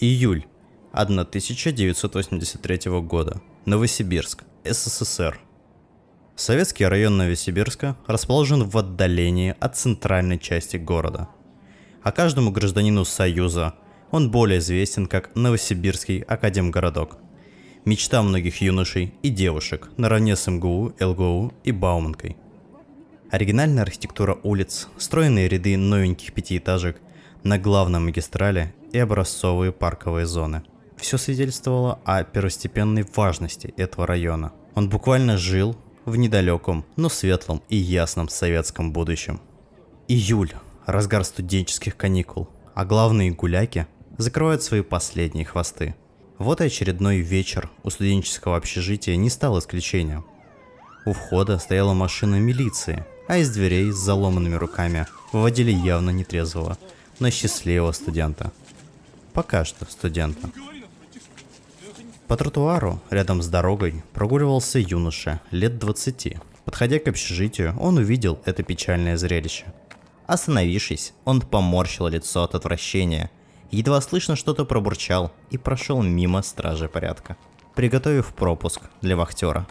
Июль 1983 года. Новосибирск, СССР. Советский район Новосибирска расположен в отдалении от центральной части города. А каждому гражданину Союза он более известен как Новосибирский Академгородок. Мечта многих юношей и девушек наравне с МГУ, ЛГУ и Бауманкой. Оригинальная архитектура улиц, стройные ряды новеньких пятиэтажек на главной магистрали и образцовые парковые зоны. Все свидетельствовало о первостепенной важности этого района. Он буквально жил в недалеком, но светлом и ясном советском будущем. Июль – разгар студенческих каникул, а главные гуляки закрывают свои последние хвосты. Вот и очередной вечер у студенческого общежития не стал исключением. У входа стояла машина милиции, а из дверей с заломанными руками выводили явно нетрезвого – на счастливого студента. Пока что студента. По тротуару, рядом с дорогой, прогуливался юноша лет 20. Подходя к общежитию, он увидел это печальное зрелище. Остановившись, он поморщил лицо от отвращения, едва слышно что-то пробурчал и прошел мимо стражи порядка, приготовив пропуск для вахтера.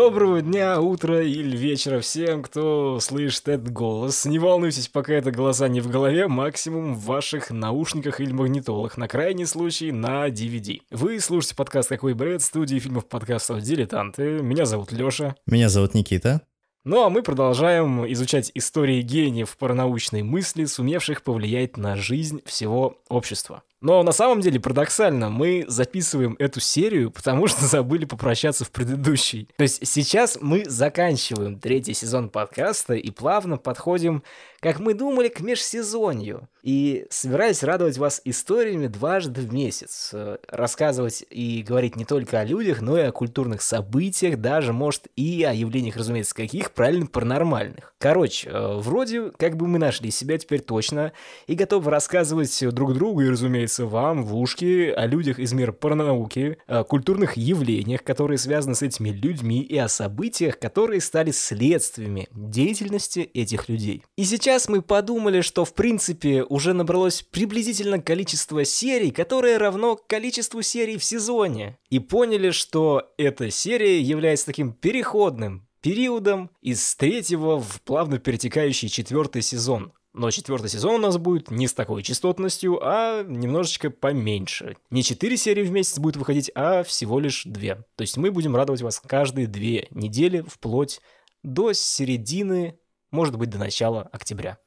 Доброго дня, утра или вечера всем, кто слышит этот голос. Не волнуйтесь, пока это глаза не в голове, максимум в ваших наушниках или магнитолах, на крайний случай на DVD. Вы слушаете подкаст «Какой бред» студии фильмов подкастов «Дилетанты». Меня зовут Лёша. Меня зовут Никита. Ну а мы продолжаем изучать истории гениев паранаучной мысли, сумевших повлиять на жизнь всего общества. Но на самом деле, парадоксально, мы записываем эту серию, потому что забыли попрощаться в предыдущей. То есть сейчас мы заканчиваем третий сезон подкаста и плавно подходим, как мы думали, к межсезонью. И собираюсь радовать вас историями дважды в месяц. Э, рассказывать и говорить не только о людях, но и о культурных событиях, даже, может, и о явлениях, разумеется, каких, правильно, паранормальных. Короче, э, вроде как бы мы нашли себя теперь точно и готовы рассказывать друг другу и, разумеется, рассказывается вам в ушки о людях из мира паранауки, о культурных явлениях, которые связаны с этими людьми, и о событиях, которые стали следствиями деятельности этих людей. И сейчас мы подумали, что в принципе уже набралось приблизительно количество серий, которое равно количеству серий в сезоне. И поняли, что эта серия является таким переходным периодом из третьего в плавно перетекающий четвертый сезон, но четвертый сезон у нас будет не с такой частотностью, а немножечко поменьше. Не четыре серии в месяц будет выходить, а всего лишь две. То есть мы будем радовать вас каждые две недели вплоть до середины, может быть, до начала октября.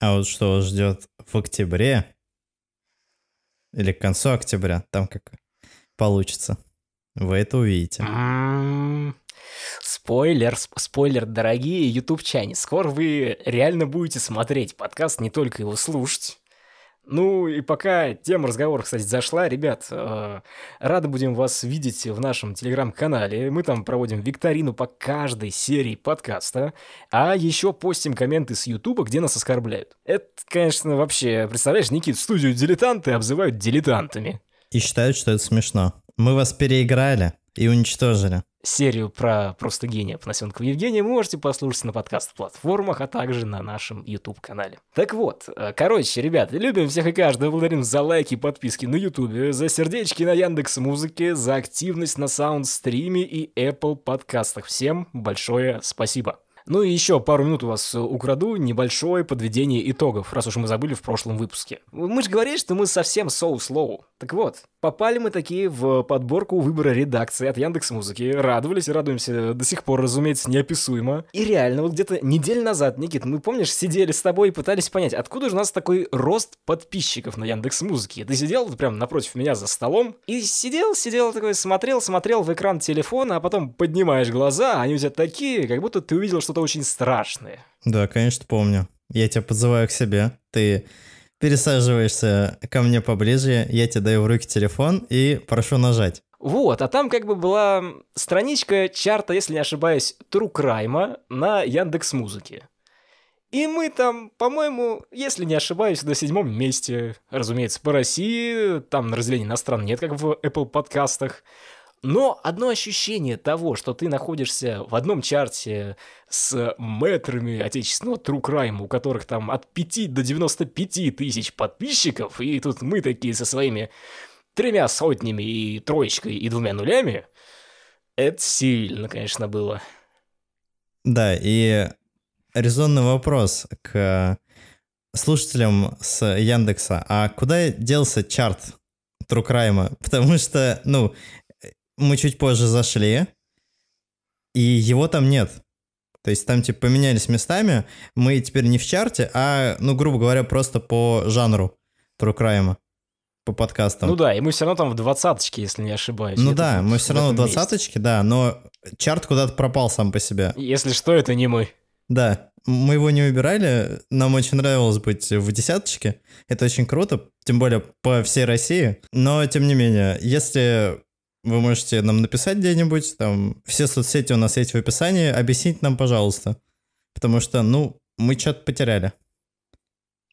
А вот что вас ждет в октябре или к концу октября, там как получится. Вы это увидите. Спойлер, спойлер, дорогие ютубчане, скоро вы реально будете смотреть подкаст, не только его слушать. Ну и пока тема разговора, кстати, зашла, ребят, э, рады будем вас видеть в нашем телеграм-канале. Мы там проводим викторину по каждой серии подкаста, а еще постим комменты с Ютуба, где нас оскорбляют. Это, конечно, вообще, представляешь, Никит, студию дилетанты обзывают дилетантами. И считают, что это смешно. Мы вас переиграли и уничтожили. Серию про просто гения Панасенкова Евгения можете послушать на подкаст-платформах, а также на нашем YouTube-канале. Так вот, э, короче, ребят, любим всех и каждого, благодарим за лайки и подписки на YouTube, за сердечки на Яндекс Музыке, за активность на Саундстриме и Apple подкастах. Всем большое спасибо. Ну и еще пару минут у вас э, украду небольшое подведение итогов, раз уж мы забыли в прошлом выпуске. Мы же говорили, что мы совсем соус-лоу. Так вот, Попали мы такие в подборку выбора редакции от Яндекс Музыки. Радовались и радуемся до сих пор, разумеется, неописуемо. И реально, вот где-то неделю назад, Никит, мы, помнишь, сидели с тобой и пытались понять, откуда же у нас такой рост подписчиков на Яндекс Музыке. Ты сидел вот прям напротив меня за столом и сидел, сидел такой, смотрел, смотрел в экран телефона, а потом поднимаешь глаза, а они у тебя такие, как будто ты увидел что-то очень страшное. Да, конечно, помню. Я тебя подзываю к себе. Ты пересаживаешься ко мне поближе, я тебе даю в руки телефон и прошу нажать. Вот, а там как бы была страничка чарта, если не ошибаюсь, True Crime на Яндекс Музыке. И мы там, по-моему, если не ошибаюсь, на седьмом месте. Разумеется, по России, там на разделении на стран нет, как в Apple подкастах. Но одно ощущение того, что ты находишься в одном чарте с мэтрами отечественного ну, True Crime, у которых там от 5 до 95 тысяч подписчиков, и тут мы такие со своими тремя сотнями и троечкой и двумя нулями, это сильно, конечно, было. Да, и резонный вопрос к слушателям с Яндекса. А куда делся чарт True Crime? Потому что, ну, мы чуть позже зашли, и его там нет. То есть там типа поменялись местами, мы теперь не в чарте, а, ну, грубо говоря, просто по жанру True Crime, по подкастам. Ну да, и мы все равно там в двадцаточке, если не ошибаюсь. Ну да, думаю, мы все равно в двадцаточке, да, но чарт куда-то пропал сам по себе. Если что, это не мы. Да, мы его не выбирали, нам очень нравилось быть в десяточке, это очень круто, тем более по всей России, но тем не менее, если вы можете нам написать где-нибудь, там все соцсети у нас есть в описании, объясните нам, пожалуйста. Потому что, ну, мы что-то потеряли.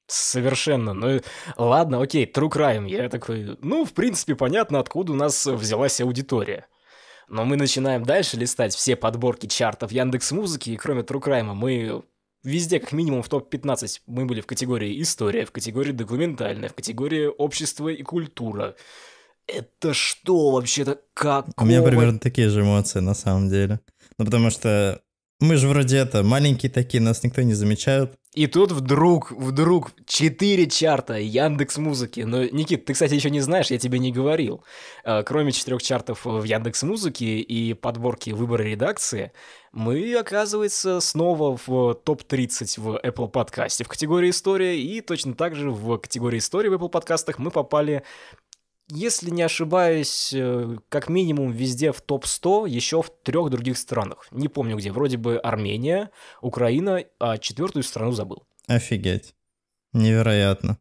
Совершенно. Ну, ладно, окей, True Crime. Я такой, ну, в принципе, понятно, откуда у нас взялась аудитория. Но мы начинаем дальше листать все подборки чартов Яндекс Музыки, и кроме True Crime мы везде, как минимум в топ-15, мы были в категории «История», в категории «Документальная», в категории «Общество и культура» это что вообще-то как? У меня примерно такие же эмоции на самом деле. Ну потому что мы же вроде это, маленькие такие, нас никто не замечает. И тут вдруг, вдруг, четыре чарта Яндекс Музыки. Но, Никит, ты, кстати, еще не знаешь, я тебе не говорил. Э, кроме четырех чартов в Яндекс Музыке и подборки выбора редакции, мы, оказывается, снова в топ-30 в Apple подкасте в категории «История», и точно так же в категории «История» в Apple подкастах мы попали если не ошибаюсь, э, как минимум везде в топ-100, еще в трех других странах. Не помню где, вроде бы Армения, Украина, а четвертую страну забыл. Офигеть. Невероятно.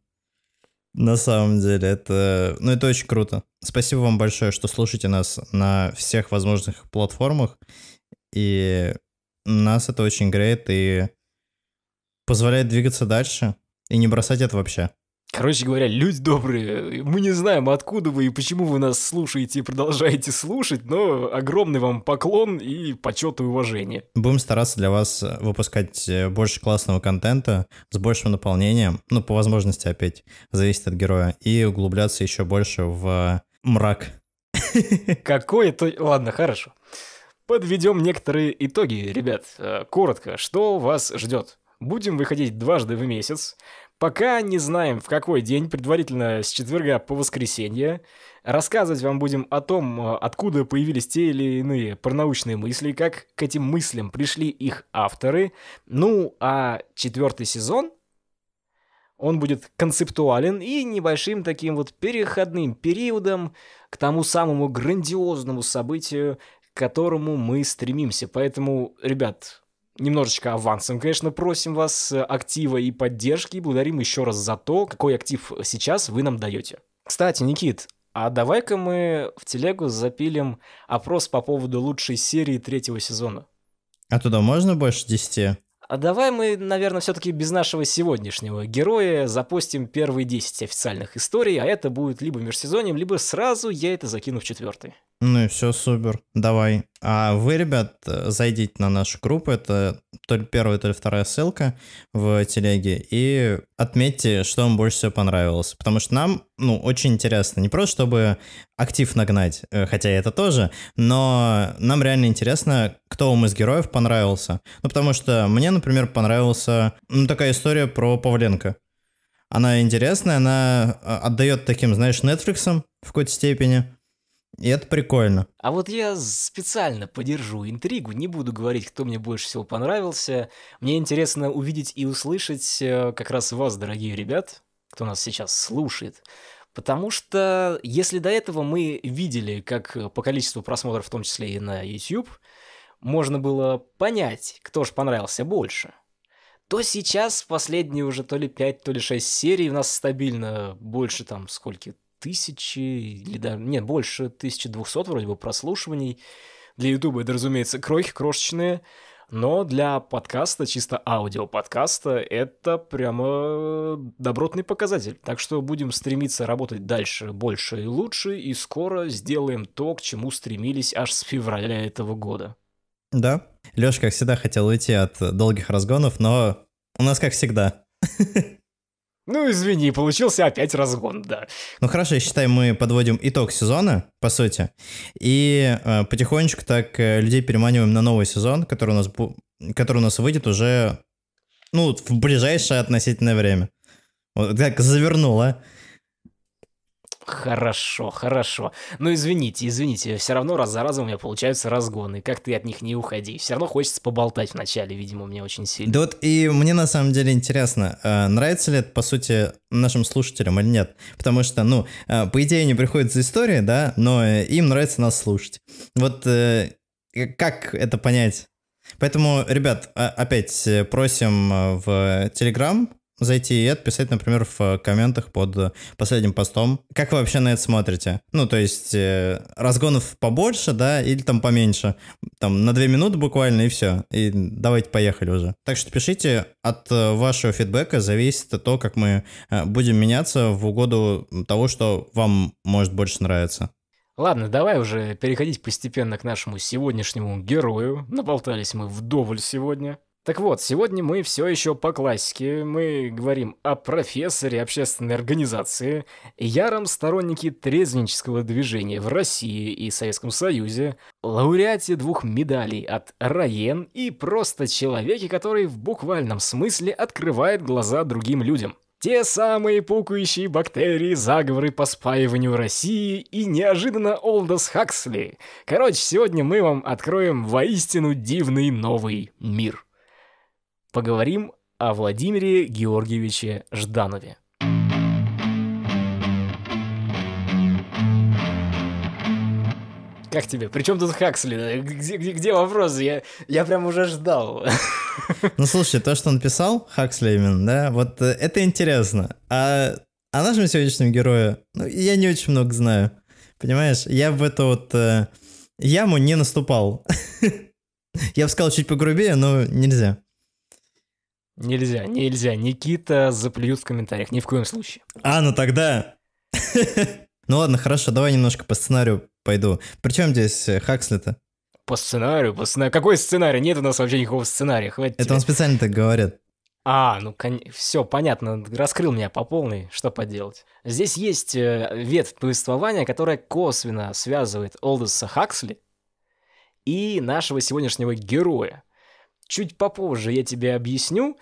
На самом деле, это, ну, это очень круто. Спасибо вам большое, что слушаете нас на всех возможных платформах. И нас это очень греет и позволяет двигаться дальше и не бросать это вообще. Короче говоря, люди добрые, мы не знаем, откуда вы и почему вы нас слушаете и продолжаете слушать, но огромный вам поклон и почет и уважение. Будем стараться для вас э, выпускать э, больше классного контента с большим наполнением, ну, по возможности опять, зависит от героя, и углубляться еще больше в э, мрак. Какой-то... Ладно, хорошо. Подведем некоторые итоги, ребят. Коротко, что вас ждет? Будем выходить дважды в месяц. Пока не знаем, в какой день, предварительно с четверга по воскресенье. Рассказывать вам будем о том, э, откуда появились те или иные пронаучные мысли, как к этим мыслям пришли их авторы. Ну, а четвертый сезон он будет концептуален и небольшим таким вот переходным периодом к тому самому грандиозному событию, к которому мы стремимся. Поэтому, ребят, Немножечко авансом, конечно, просим вас э, актива и поддержки. И благодарим еще раз за то, какой актив э, сейчас вы нам даете. Кстати, Никит, а давай-ка мы в телегу запилим опрос по поводу лучшей серии третьего сезона. А туда можно больше 10? А давай мы, наверное, все-таки без нашего сегодняшнего героя запустим первые 10 официальных историй, а это будет либо межсезоньем, либо сразу я это закину в четвертый. Ну и все, супер, давай. А вы, ребят, зайдите на нашу группу, это то ли первая, то ли вторая ссылка в телеге, и отметьте, что вам больше всего понравилось. Потому что нам, ну, очень интересно. Не просто, чтобы актив нагнать, э, хотя это тоже, но нам реально интересно, кто вам из героев понравился. Ну, потому что мне, например, понравился, ну, такая история про Павленко. Она интересная, она э, отдает таким, знаешь, Netflix в какой-то степени. И это прикольно. А вот я специально подержу интригу, не буду говорить, кто мне больше всего понравился. Мне интересно увидеть и услышать э, как раз вас, дорогие ребят, кто нас сейчас слушает. Потому что если до этого мы видели, как по количеству просмотров, в том числе и на YouTube, можно было понять, кто же понравился больше, то сейчас последние уже то ли 5, то ли 6 серий у нас стабильно больше там скольки, тысячи, или даже, нет, больше 1200 вроде бы прослушиваний. Для Ютуба это, разумеется, крохи крошечные, но для подкаста, чисто аудио подкаста, это прямо добротный показатель. Так что будем стремиться работать дальше, больше и лучше, и скоро сделаем то, к чему стремились аж с февраля этого года. Да. Лёш, как всегда, хотел уйти от долгих разгонов, но у нас, как всегда. Ну, извини, получился опять разгон, да. Ну хорошо, я считаю, мы подводим итог сезона, по сути, и э, потихонечку так э, людей переманиваем на новый сезон, который у нас, который у нас выйдет уже, ну, в ближайшее относительное время. Вот так завернуло. А? Хорошо, хорошо. Но ну, извините, извините, все равно раз за разом у меня получаются разгоны. Как ты от них не уходи. Все равно хочется поболтать вначале, видимо, мне очень сильно. Да вот и мне на самом деле интересно, а, нравится ли это, по сути, нашим слушателям или нет. Потому что, ну, а, по идее, не за истории, да, но им нравится нас слушать. Вот э, как это понять? Поэтому, ребят, а, опять э, просим э, в Телеграм зайти и отписать, например, в э, комментах под э, последним постом, как вы вообще на это смотрите. Ну, то есть э, разгонов побольше, да, или там поменьше. Там на две минуты буквально и все. И давайте поехали уже. Так что пишите, от э, вашего фидбэка зависит то, как мы будем меняться в угоду того, что вам может больше нравиться. Ладно, давай уже переходить постепенно к нашему сегодняшнему герою. Наболтались мы вдоволь сегодня. Так вот, сегодня мы все еще по классике. Мы говорим о профессоре общественной организации, яром стороннике трезвенческого движения в России и Советском Союзе, лауреате двух медалей от Раен и просто человеке, который в буквальном смысле открывает глаза другим людям. Те самые пукающие бактерии, заговоры по спаиванию России и неожиданно Олдос Хаксли. Короче, сегодня мы вам откроем воистину дивный новый мир поговорим о Владимире Георгиевиче Жданове. Как тебе? Причем тут Хаксли? Где, где, где вопрос? Я, я прям уже ждал. Ну слушай, то, что он писал, Хаксли именно, да, вот э, это интересно. А о нашем сегодняшнем герое, ну, я не очень много знаю. Понимаешь, я в эту вот э, яму не наступал. Я бы сказал чуть погрубее, но нельзя. Нельзя, нельзя. Никита заплюют в комментариях. Ни в коем случае. А, ну тогда... Ну ладно, хорошо, давай немножко по сценарию пойду. Причем здесь э, Хаксли-то? По сценарию, по сценарию. Какой сценарий? Нет у нас вообще никакого сценария. Хватит Это он специально так говорит. А, ну кон... все понятно, раскрыл меня по полной, что поделать. Здесь есть э, ветвь повествования, которая косвенно связывает Олдеса Хаксли и нашего сегодняшнего героя, Чуть попозже я тебе объясню.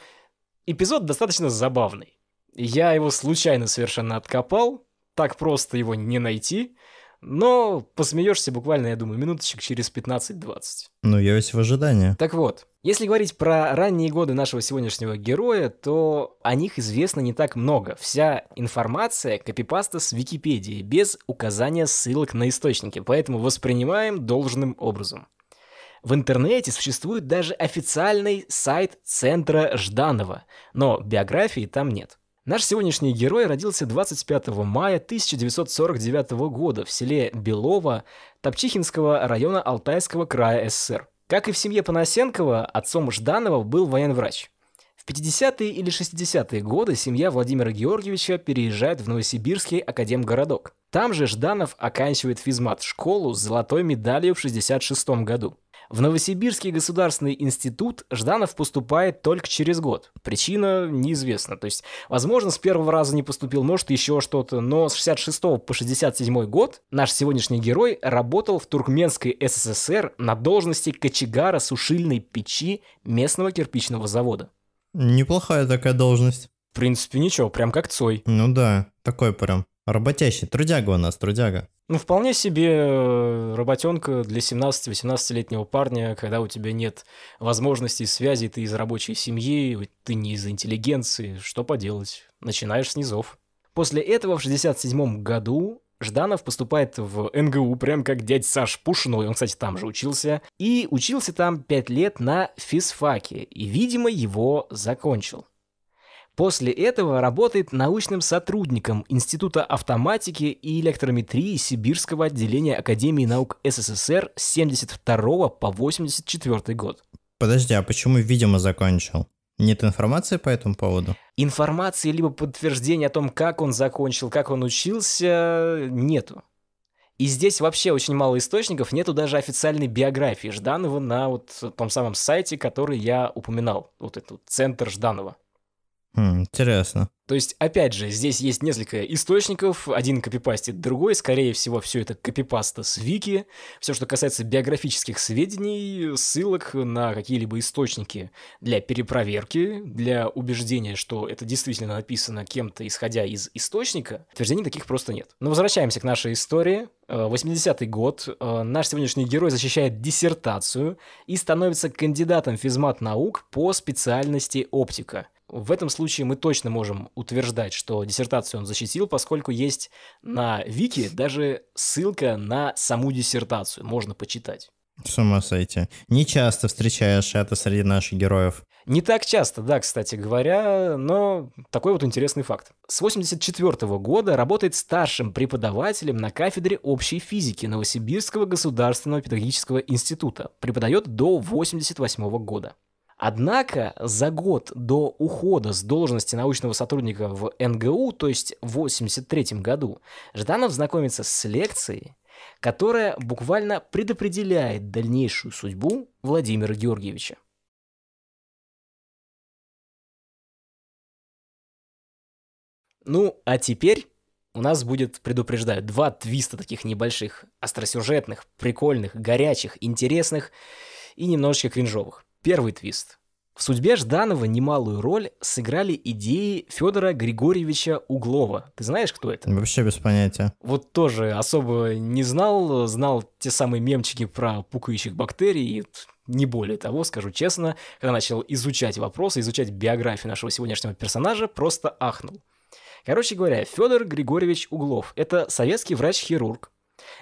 Эпизод достаточно забавный. Я его случайно совершенно откопал, так просто его не найти, но посмеешься буквально, я думаю, минуточек через 15-20. Ну, я весь в ожидании. Так вот, если говорить про ранние годы нашего сегодняшнего героя, то о них известно не так много. Вся информация копипаста с Википедии, без указания ссылок на источники, поэтому воспринимаем должным образом. В интернете существует даже официальный сайт Центра Жданова, но биографии там нет. Наш сегодняшний герой родился 25 мая 1949 года в селе Белово Топчихинского района Алтайского края СССР. Как и в семье Панасенкова, отцом Жданова был военврач. В 50-е или 60-е годы семья Владимира Георгиевича переезжает в Новосибирский академгородок. Там же Жданов оканчивает физмат-школу с золотой медалью в 66 году. В Новосибирский государственный институт Жданов поступает только через год. Причина неизвестна. То есть, возможно, с первого раза не поступил, может, еще что-то. Но с 66 по 67 год наш сегодняшний герой работал в Туркменской СССР на должности кочегара сушильной печи местного кирпичного завода. Неплохая такая должность. В принципе, ничего, прям как Цой. Ну да, такой прям. Работящий, трудяга у нас, трудяга. Ну, вполне себе э, работенка для 17-18-летнего парня, когда у тебя нет возможностей связи, ты из рабочей семьи, ты не из интеллигенции, что поделать, начинаешь с низов. После этого в 67 году Жданов поступает в НГУ, прям как дядь Саш Пушиной, он, кстати, там же учился, и учился там 5 лет на физфаке, и, видимо, его закончил. После этого работает научным сотрудником Института автоматики и электрометрии Сибирского отделения Академии наук СССР с 72 по 84 год. Подожди, а почему, видимо, закончил? Нет информации по этому поводу? Информации либо подтверждения о том, как он закончил, как он учился, нету. И здесь вообще очень мало источников, нету даже официальной биографии Жданова на вот том самом сайте, который я упоминал, вот этот центр Жданова. Хм, интересно. То есть, опять же, здесь есть несколько источников, один копипастит другой, скорее всего, все это копипаста с Вики. Все, что касается биографических сведений, ссылок на какие-либо источники для перепроверки, для убеждения, что это действительно написано кем-то, исходя из источника, утверждений таких просто нет. Но возвращаемся к нашей истории. 80-й э, год. Э, наш сегодняшний герой защищает диссертацию и становится кандидатом физмат наук по специальности оптика – в этом случае мы точно можем утверждать, что диссертацию он защитил, поскольку есть на Вики даже ссылка на саму диссертацию, можно почитать. С ума сойти. Не часто встречаешь это среди наших героев. Не так часто, да, кстати говоря, но такой вот интересный факт. С 1984 -го года работает старшим преподавателем на кафедре общей физики Новосибирского государственного педагогического института. Преподает до 1988 -го года. Однако за год до ухода с должности научного сотрудника в НГУ, то есть в 1983 году, Жданов знакомится с лекцией, которая буквально предопределяет дальнейшую судьбу Владимира Георгиевича. Ну, а теперь у нас будет, предупреждаю, два твиста таких небольших, остросюжетных, прикольных, горячих, интересных и немножечко кринжовых. Первый твист. В судьбе Жданова немалую роль сыграли идеи Федора Григорьевича Углова. Ты знаешь, кто это? Вообще без понятия. Вот тоже особо не знал, знал те самые мемчики про пукающих бактерий не более того, скажу честно, когда начал изучать вопросы, изучать биографию нашего сегодняшнего персонажа, просто ахнул. Короче говоря, Федор Григорьевич Углов – это советский врач-хирург,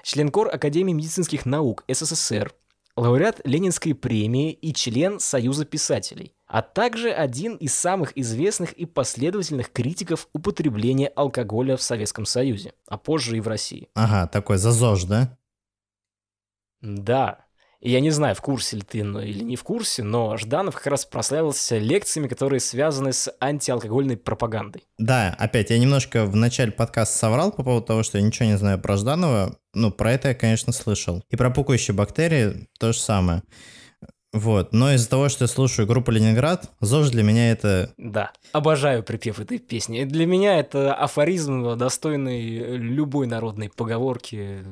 член кор Академии медицинских наук СССР, лауреат Ленинской премии и член Союза писателей, а также один из самых известных и последовательных критиков употребления алкоголя в Советском Союзе, а позже и в России. Ага, такой зазож, да? Да, я не знаю, в курсе ли ты ну, или не в курсе, но Жданов как раз прославился лекциями, которые связаны с антиалкогольной пропагандой. Да, опять, я немножко в начале подкаста соврал по поводу того, что я ничего не знаю про Жданова. Ну, про это я, конечно, слышал. И про пукающие бактерии то же самое. Вот, но из-за того, что я слушаю группу «Ленинград», ЗОЖ для меня это... Да, обожаю припев этой песни. Для меня это афоризм, достойный любой народной поговорки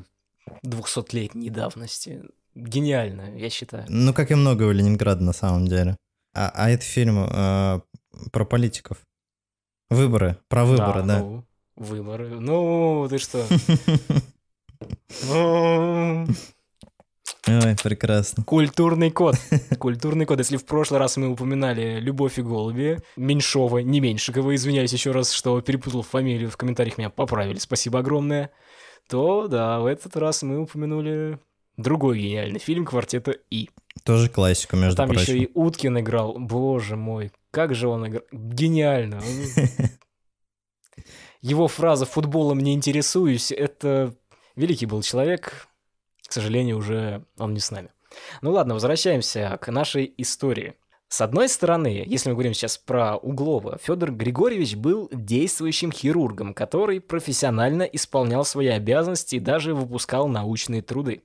200-летней давности гениально, я считаю. Ну, как и много у Ленинграда на самом деле. А, а это фильм э, про политиков. Выборы, про выборы, да. да. Ну, выборы. Ну, ты что? Ну. Ой, прекрасно. Культурный код. Культурный код. Если в прошлый раз мы упоминали «Любовь и голуби», Меньшова, не Меньшикова, извиняюсь еще раз, что перепутал фамилию, в комментариях меня поправили, спасибо огромное, то да, в этот раз мы упомянули другой гениальный фильм «Квартета И». Тоже классика, между Там прочим. Там еще и Уткин играл. Боже мой, как же он играл. Гениально. Его фраза «футболом не интересуюсь» — это великий был человек. К сожалению, уже он не с нами. Ну ладно, возвращаемся к нашей истории. С одной стороны, если мы говорим сейчас про Углова, Федор Григорьевич был действующим хирургом, который профессионально исполнял свои обязанности и даже выпускал научные труды.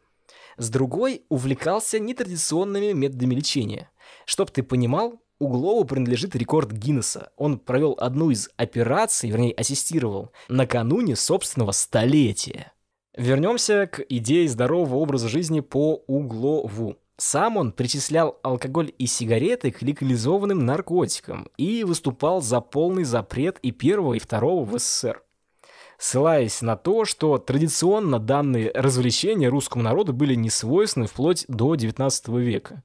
С другой, увлекался нетрадиционными методами лечения. Чтоб ты понимал, Углову принадлежит рекорд Гиннесса. Он провел одну из операций, вернее, ассистировал, накануне собственного столетия. Вернемся к идее здорового образа жизни по Углову. Сам он причислял алкоголь и сигареты к легализованным наркотикам и выступал за полный запрет и первого, и второго в СССР ссылаясь на то, что традиционно данные развлечения русскому народу были не свойственны вплоть до XIX века.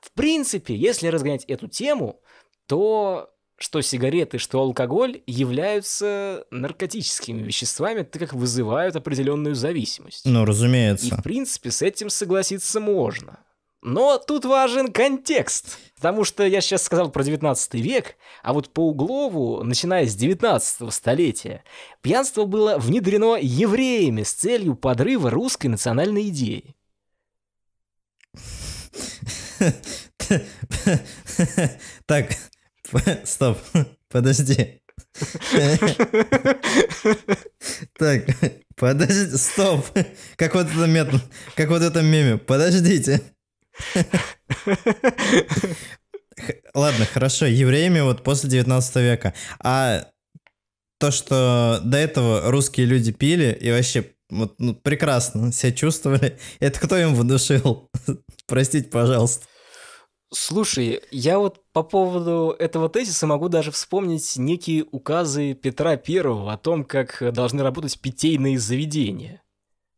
В принципе, если разгонять эту тему, то что сигареты, что алкоголь являются наркотическими веществами, так как вызывают определенную зависимость. Ну, разумеется. И, в принципе, с этим согласиться можно. Но тут важен контекст. Потому что я сейчас сказал про 19 век, а вот по Углову, начиная с 19 столетия, пьянство было внедрено евреями с целью подрыва русской национальной идеи. Так, стоп, подожди. Так, подожди, стоп. Как вот это мем, как вот это меме. Подождите. Ладно, хорошо, евреями вот после 19 века. А то, что до этого русские люди пили и вообще вот, ну, прекрасно себя чувствовали, это кто им внушил? Простите, пожалуйста. Слушай, я вот по поводу этого тезиса могу даже вспомнить некие указы Петра Первого о том, как должны работать питейные заведения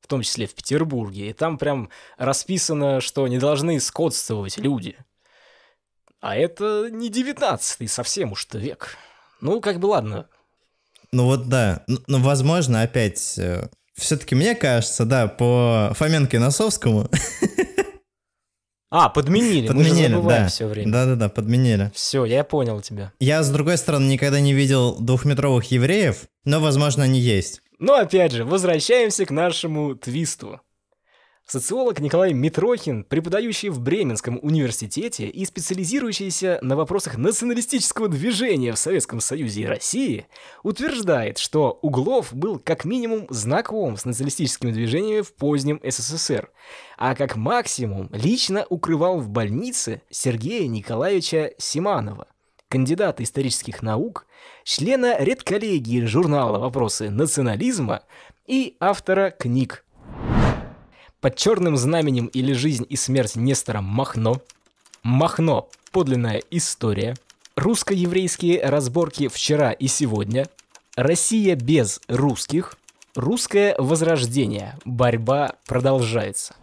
в том числе в Петербурге, и там прям расписано, что не должны скотствовать люди. А это не 19 совсем уж-то век. Ну, как бы ладно. Ну вот да, ну возможно опять... Э, Все-таки мне кажется, да, по Фоменко и Носовскому а, подменили. Подменили, Мы же да. все время. Да-да-да, подменили. Все, я понял тебя. Я, с другой стороны, никогда не видел двухметровых евреев, но, возможно, они есть. Но опять же, возвращаемся к нашему твисту. Социолог Николай Митрохин, преподающий в Бременском университете и специализирующийся на вопросах националистического движения в Советском Союзе и России, утверждает, что Углов был как минимум знаком с националистическими движениями в позднем СССР, а как максимум лично укрывал в больнице Сергея Николаевича Симанова – кандидата исторических наук, члена редколлегии журнала «Вопросы национализма» и автора книг «Под черным знаменем или жизнь и смерть Нестора Махно», «Махно. Подлинная история», «Русско-еврейские разборки вчера и сегодня», «Россия без русских», «Русское возрождение. Борьба продолжается».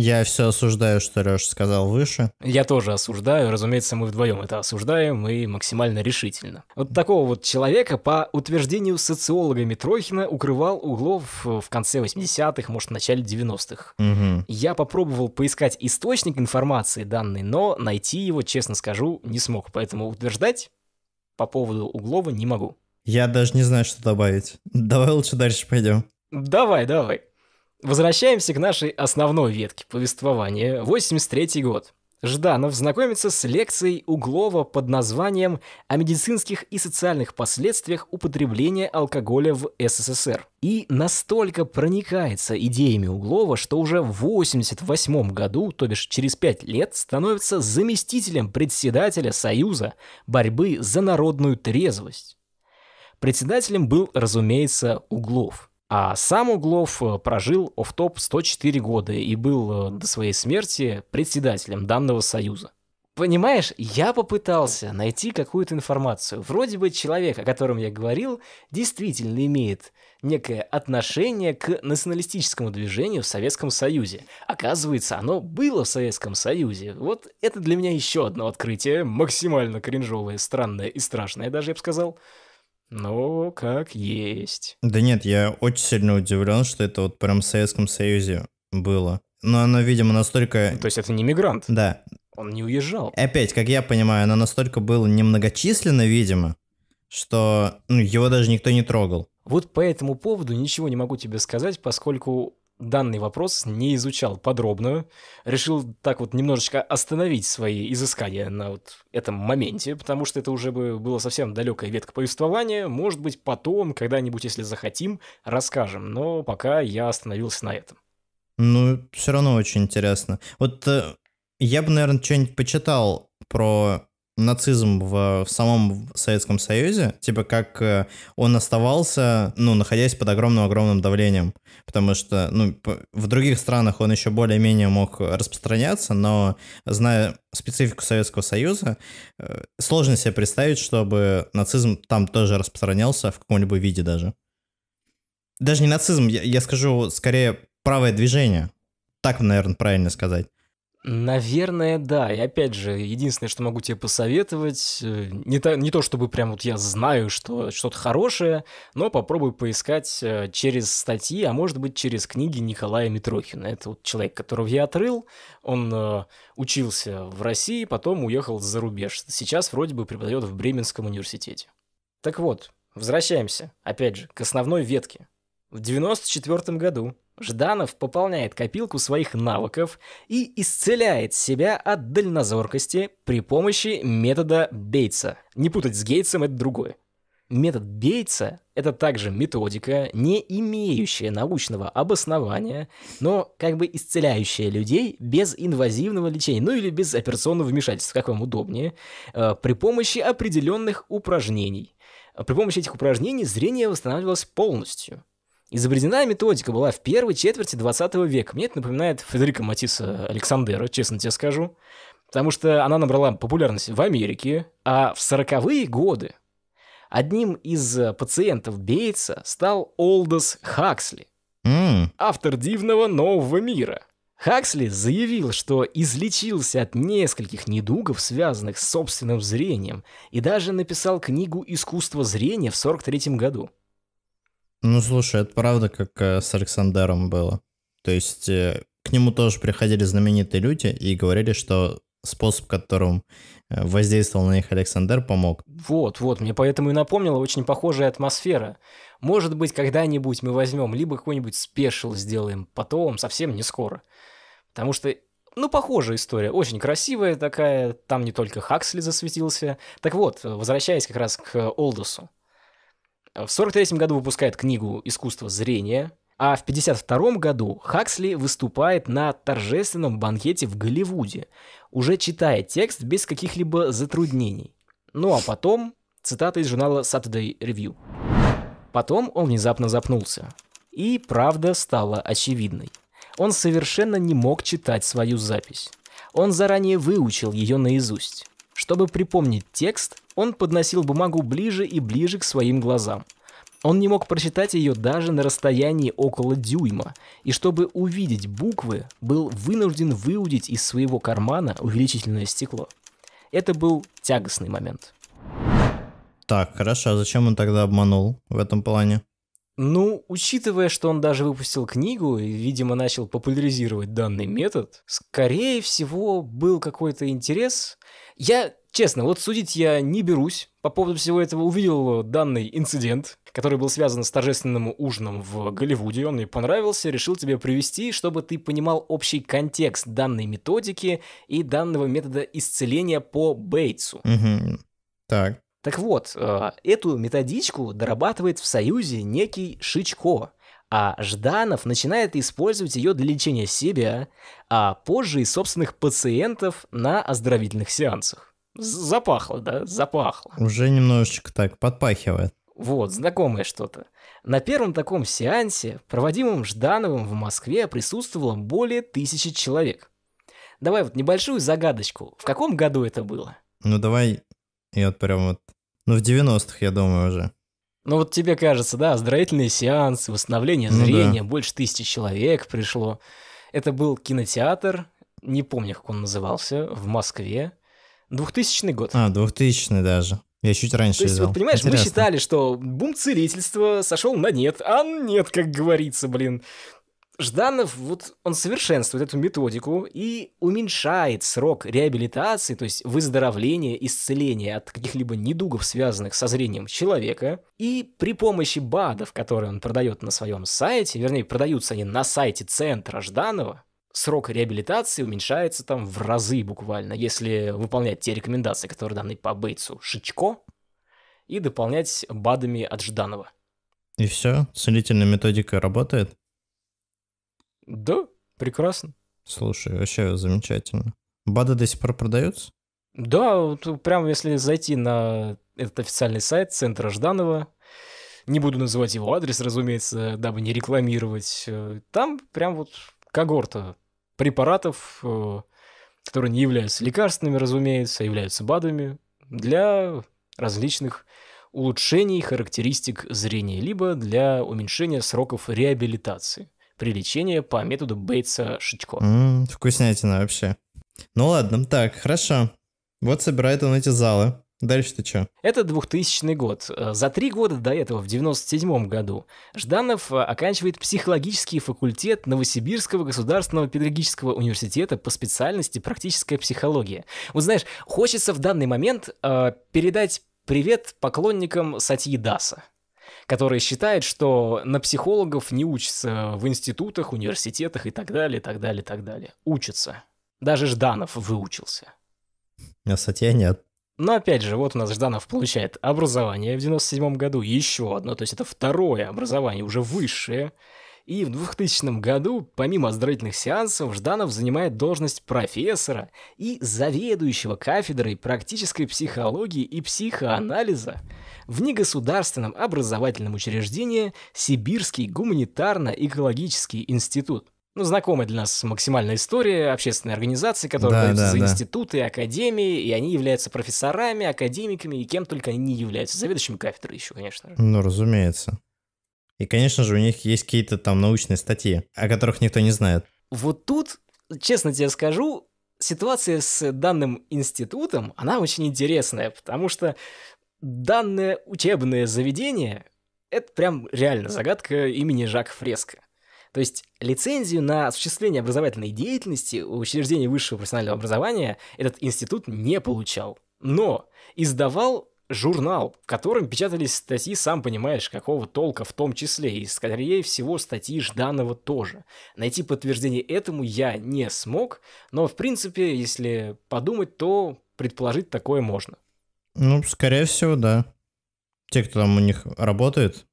Я все осуждаю, что Леша сказал выше. Я тоже осуждаю. Разумеется, мы вдвоем это осуждаем и максимально решительно. Вот такого вот человека, по утверждению социолога Митрохина, укрывал углов в конце 80-х, может, в начале 90-х. Угу. Я попробовал поискать источник информации данной, но найти его, честно скажу, не смог. Поэтому утверждать по поводу Углова не могу. Я даже не знаю, что добавить. Давай лучше дальше пойдем. Давай, давай. Возвращаемся к нашей основной ветке повествования, 83 год. Жданов знакомится с лекцией Углова под названием «О медицинских и социальных последствиях употребления алкоголя в СССР». И настолько проникается идеями Углова, что уже в 1988 году, то бишь через 5 лет, становится заместителем председателя Союза борьбы за народную трезвость. Председателем был, разумеется, Углов – а сам Углов э, прожил офтоп 104 года и был э, до своей смерти председателем данного союза. Понимаешь, я попытался найти какую-то информацию. Вроде бы человек, о котором я говорил, действительно имеет некое отношение к националистическому движению в Советском Союзе. Оказывается, оно было в Советском Союзе. Вот это для меня еще одно открытие, максимально кринжовое, странное и страшное даже, я бы сказал. Ну, как есть. Да нет, я очень сильно удивлен, что это вот прям в Советском Союзе было. Но оно, видимо, настолько... Ну, то есть это не мигрант? Да. Он не уезжал. Опять, как я понимаю, оно настолько было немногочисленно, видимо, что ну, его даже никто не трогал. Вот по этому поводу ничего не могу тебе сказать, поскольку данный вопрос не изучал подробно, решил так вот немножечко остановить свои изыскания на вот этом моменте, потому что это уже бы было совсем далекая ветка повествования, может быть потом, когда-нибудь, если захотим, расскажем, но пока я остановился на этом. Ну, все равно очень интересно. Вот э, я бы, наверное, что-нибудь почитал про нацизм в, в самом Советском Союзе, типа как э, он оставался, ну, находясь под огромным-огромным давлением, потому что, ну, в других странах он еще более-менее мог распространяться, но, зная специфику Советского Союза, э, сложно себе представить, чтобы нацизм там тоже распространялся в каком-либо виде даже. Даже не нацизм, я, я скажу, скорее правое движение. Так, наверное, правильно сказать. Наверное, да. И опять же, единственное, что могу тебе посоветовать, э, не то, не то чтобы прям вот я знаю, что что-то хорошее, но попробуй поискать э, через статьи, а может быть через книги Николая Митрохина. Это вот человек, которого я отрыл. Он э, учился в России, потом уехал за рубеж. Сейчас вроде бы преподает в Бременском университете. Так вот, возвращаемся, опять же, к основной ветке. В 1994 году Жданов пополняет копилку своих навыков и исцеляет себя от дальнозоркости при помощи метода Бейтса. Не путать с Гейтсом, это другое. Метод Бейтса — это также методика, не имеющая научного обоснования, но как бы исцеляющая людей без инвазивного лечения, ну или без операционного вмешательства, как вам удобнее, э, при помощи определенных упражнений. При помощи этих упражнений зрение восстанавливалось полностью. Изобретена методика была в первой четверти 20 века. Мне это напоминает Федерико Матисса Александера, честно тебе скажу. Потому что она набрала популярность в Америке, а в 40-е годы одним из э, пациентов Бейтса стал Олдос Хаксли, mm. автор «Дивного нового мира». Хаксли заявил, что излечился от нескольких недугов, связанных с собственным зрением, и даже написал книгу «Искусство зрения» в 1943 году. Ну, слушай, это правда, как э, с Александером было. То есть э, к нему тоже приходили знаменитые люди и говорили, что способ, которым э, воздействовал на них Александр, помог. Вот, вот, мне поэтому и напомнила очень похожая атмосфера. Может быть, когда-нибудь мы возьмем, либо какой-нибудь спешил сделаем, потом, совсем не скоро. Потому что ну, похожая история, очень красивая такая, там не только Хаксли засветился. Так вот, возвращаясь как раз к Олдосу. Э, в 43 году выпускает книгу «Искусство зрения», а в 52 году Хаксли выступает на торжественном банкете в Голливуде, уже читая текст без каких-либо затруднений. Ну а потом цитата из журнала Saturday Review. Потом он внезапно запнулся. И правда стала очевидной. Он совершенно не мог читать свою запись. Он заранее выучил ее наизусть. Чтобы припомнить текст, он подносил бумагу ближе и ближе к своим глазам. Он не мог прочитать ее даже на расстоянии около дюйма, и чтобы увидеть буквы, был вынужден выудить из своего кармана увеличительное стекло. Это был тягостный момент. Так, хорошо, а зачем он тогда обманул в этом плане? Ну, учитывая, что он даже выпустил книгу и, видимо, начал популяризировать данный метод, скорее всего, был какой-то интерес, я, честно, вот судить я не берусь. По поводу всего этого увидел данный инцидент, который был связан с торжественным ужином в Голливуде. Он мне понравился, решил тебе привести, чтобы ты понимал общий контекст данной методики и данного метода исцеления по Бейтсу. Угу. Так. Так вот, э, эту методичку дорабатывает в Союзе некий Шичко, а Жданов начинает использовать ее для лечения себя, а позже и собственных пациентов на оздоровительных сеансах. Запахло, да? Запахло. Уже немножечко так подпахивает. Вот, знакомое что-то. На первом таком сеансе, проводимом Ждановым в Москве, присутствовало более тысячи человек. Давай вот небольшую загадочку. В каком году это было? Ну давай, я вот прям вот... Ну в 90-х, я думаю, уже. Ну вот тебе кажется, да, оздоровительные сеансы, восстановление зрения, ну, да. больше тысячи человек пришло. Это был кинотеатр, не помню, как он назывался, в Москве. 2000 год. А, 2000 даже. Я чуть раньше То есть, вот понимаешь, Интересно. мы считали, что бум целительства сошел на нет, а нет, как говорится, блин. Жданов, вот он совершенствует эту методику и уменьшает срок реабилитации, то есть выздоровления, исцеления от каких-либо недугов, связанных со зрением человека. И при помощи БАДов, которые он продает на своем сайте, вернее, продаются они на сайте центра Жданова, срок реабилитации уменьшается там в разы буквально, если выполнять те рекомендации, которые даны по Бейтсу Шичко, и дополнять БАДами от Жданова. И все, целительная методика работает? Да, прекрасно. Слушай, вообще замечательно. БАДы до сих пор продаются? Да, вот прямо, если зайти на этот официальный сайт Центра Жданова, не буду называть его адрес, разумеется, дабы не рекламировать, э, там прям вот когорта препаратов, э, которые не являются лекарственными, разумеется, а являются БАДами, для различных улучшений характеристик зрения, либо для уменьшения сроков реабилитации при лечении по методу Бейтса-Шичко. Mm, вкуснятина вообще. Ну ладно, так, хорошо. Вот собирает он эти залы. Дальше-то что? Это 2000 год. Э, за три года до этого, в 97 году, Жданов э, оканчивает психологический факультет Новосибирского государственного педагогического университета по специальности «Практическая психология». Вот знаешь, хочется в данный момент э, передать привет поклонникам Сатьи Даса которые считают, что на психологов не учатся в институтах, университетах и так далее, и так далее, и так далее. Учатся. Даже Жданов выучился. На статья нет. Но опять же, вот у нас Жданов получает образование в 97 году, еще одно, то есть это второе образование, уже высшее. И в 2000 году, помимо оздоровительных сеансов, Жданов занимает должность профессора и заведующего кафедрой практической психологии и психоанализа в негосударственном образовательном учреждении Сибирский гуманитарно-экологический институт ну, знакомая для нас максимальная история общественной организации, которая да, борется да, за да. институты, академии, и они являются профессорами, академиками и кем только они не являются. заведующими кафедрой еще, конечно. Ну, разумеется. И, конечно же, у них есть какие-то там научные статьи, о которых никто не знает. Вот тут, честно тебе скажу, ситуация с данным институтом, она очень интересная, потому что данное учебное заведение — это прям реально загадка имени Жак Фреско. То есть лицензию на осуществление образовательной деятельности у учреждения высшего профессионального образования этот институт не получал, но издавал журнал, в котором печатались статьи, сам понимаешь, какого толка в том числе, и, скорее всего, статьи Жданова тоже. Найти подтверждение этому я не смог, но, в принципе, если подумать, то предположить такое можно. Ну, скорее всего, да. Те, кто там у них работает,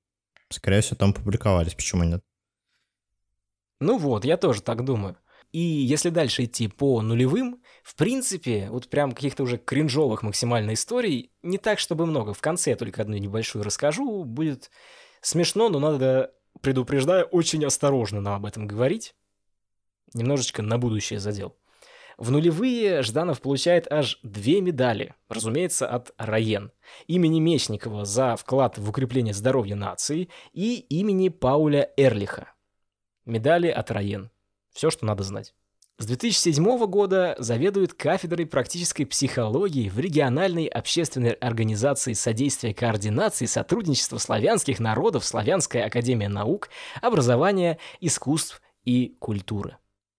скорее всего, там публиковались, почему нет? Ну вот, я тоже так думаю. И если дальше идти по нулевым, в принципе, вот прям каких-то уже кринжовых максимально историй не так, чтобы много. В конце я только одну небольшую расскажу. Будет смешно, но надо, предупреждая очень осторожно нам об этом говорить. Немножечко на будущее задел. В нулевые Жданов получает аж две медали, разумеется, от Райен. Имени Мечникова за вклад в укрепление здоровья нации и имени Пауля Эрлиха. Медали от Райен. Все, что надо знать. С 2007 года заведует кафедрой практической психологии в региональной общественной организации содействия координации сотрудничества славянских народов Славянская академия наук, образования, искусств и культуры.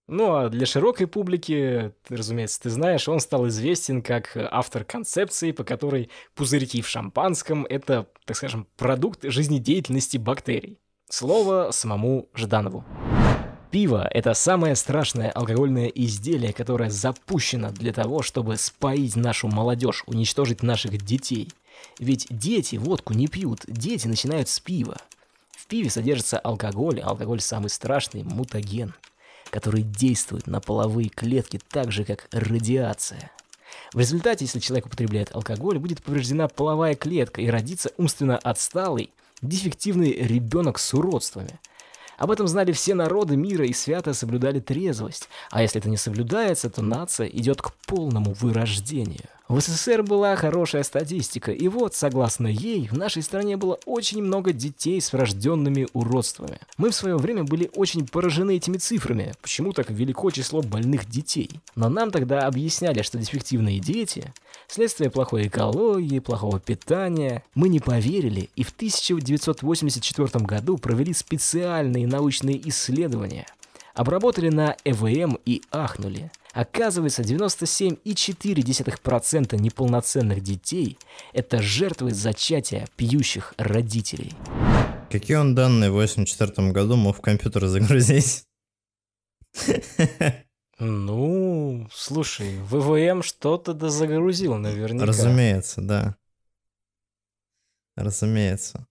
Ну а для широкой публики, разумеется, ты знаешь, он стал известен как автор концепции, по которой пузырьки в шампанском — это, так скажем, продукт жизнедеятельности бактерий. Слово самому Жданову. Пиво – это самое страшное алкогольное изделие, которое запущено для того, чтобы споить нашу молодежь, уничтожить наших детей. Ведь дети водку не пьют, дети начинают с пива. В пиве содержится алкоголь, а алкоголь – самый страшный мутаген, который действует на половые клетки так же, как радиация. В результате, если человек употребляет алкоголь, будет повреждена половая клетка и родится умственно отсталый, дефективный ребенок с уродствами – об этом знали все народы мира и свято соблюдали трезвость. А если это не соблюдается, то нация идет к полному вырождению. В СССР была хорошая статистика, и вот, согласно ей, в нашей стране было очень много детей с врожденными уродствами. Мы в свое время были очень поражены этими цифрами, почему так велико число больных детей. Но нам тогда объясняли, что дефективные дети – следствие плохой экологии, плохого питания. Мы не поверили и в 1984 году провели специальные научные исследования, обработали на ЭВМ эм и ахнули – Оказывается, 97,4% неполноценных детей – это жертвы зачатия пьющих родителей. Какие он данные в 84 году мог в компьютер загрузить? Ну, слушай, ВВМ что-то да загрузил наверняка. Разумеется, да. Разумеется.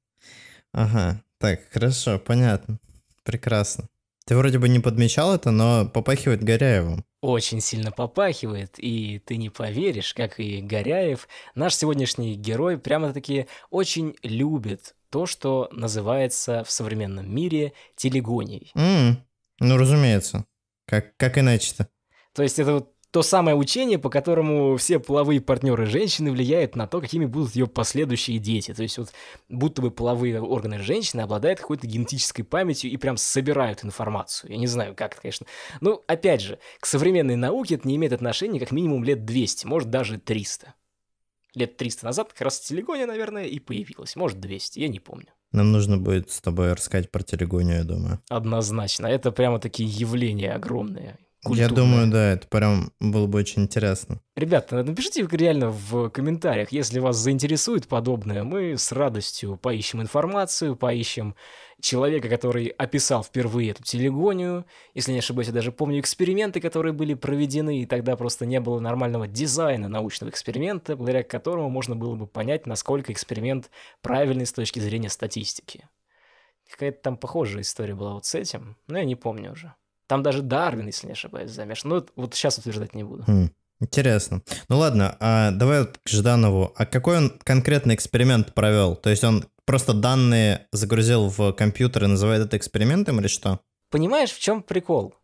Ага, так, хорошо, понятно. Прекрасно. Ты вроде бы не подмечал это, но попахивает Горяевым очень сильно попахивает, и ты не поверишь, как и Горяев, наш сегодняшний герой прямо-таки очень любит то, что называется в современном мире телегонией. Mm, ну, разумеется. Как, как иначе-то? То есть это вот то самое учение, по которому все половые партнеры женщины влияют на то, какими будут ее последующие дети. То есть вот будто бы половые органы женщины обладают какой-то генетической памятью и прям собирают информацию. Я не знаю, как это, конечно. Ну, опять же, к современной науке это не имеет отношения как минимум лет 200, может даже 300. Лет 300 назад как раз телегония, наверное, и появилась. Может, 200, я не помню. Нам нужно будет с тобой рассказать про телегонию, я думаю. Однозначно. Это прямо такие явления огромные культурное. Я думаю, да, это прям было бы очень интересно. Ребята, напишите реально в комментариях, если вас заинтересует подобное, мы с радостью поищем информацию, поищем человека, который описал впервые эту телегонию. Если не ошибаюсь, я даже помню эксперименты, которые были проведены, и тогда просто не было нормального дизайна научного эксперимента, благодаря которому можно было бы понять, насколько эксперимент правильный с точки зрения статистики. Какая-то там похожая история была вот с этим, но я не помню уже. Там даже Дарвин, если не ошибаюсь, замешан. Ну, вот сейчас утверждать не буду. Хм, интересно. Ну ладно, а давай вот к Жданову. А какой он конкретный эксперимент провел? То есть он просто данные загрузил в компьютер и называет это экспериментом или что? Понимаешь, в чем прикол?